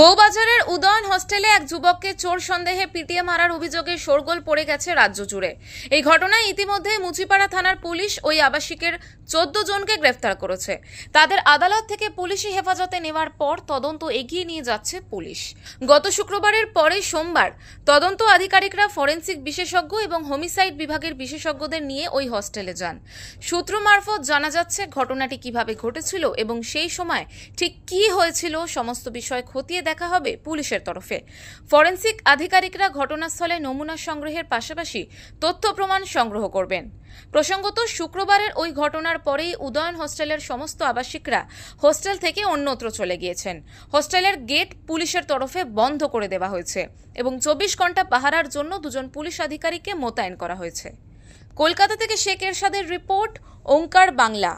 বউবাজারের উদয়ন হোস্টেলে এক যুবককে চোর সন্দেহে পিটিয়ে মারার অভিযোগে শোরগোল পড়ে গেছে রাজ্য জুড়ে এই ঘটনায় ইতিমধ্যে মুচিপাড়া থানার পুলিশ ওই আবাসিকের চোদ্দ জনকে গ্রেফতার করেছে তাদের আদালত থেকে পুলিশি হেফাজতে নেওয়ার পর তদন্ত এগিয়ে নিয়ে যাচ্ছে পুলিশ গত শুক্রবারের পরে সোমবার তদন্ত আধিকারিকরা ফরেন্সিক বিশেষজ্ঞ এবং হোমিসাইড বিভাগের বিশেষজ্ঞদের নিয়ে ওই হোস্টেলে যান সূত্র মারফত জানা যাচ্ছে ঘটনাটি কিভাবে ঘটেছিল এবং সেই সময় ঠিক কি হয়েছিল সমস্ত বিষয় খতিয়ে দেখা হবে পুলিশের তরফ তরফে ফরেন্সিক আধিকারিকরা ঘটনাস্থলে নমুনা সংগ্রহের পাশাপাশি তথ্য প্রমাণ সংগ্রহ করবেন প্রসঙ্গত শুক্রবারের ওই ঘটনার পরেই উদয়ন হোস্টেলের সমস্ত আবাসিকরা হোস্টেল থেকে অন্যত্র চলে গিয়েছেন হোস্টেলের গেট পুলিশের তরফে বন্ধ করে দেওয়া হয়েছে এবং চব্বিশ ঘন্টা পাহারার জন্য দুজন পুলিশ আধিকারিককে মোতায়েন করা হয়েছে কলকাতা থেকে শেখ এরশাদের রিপোর্ট ওঙ্কার বাংলা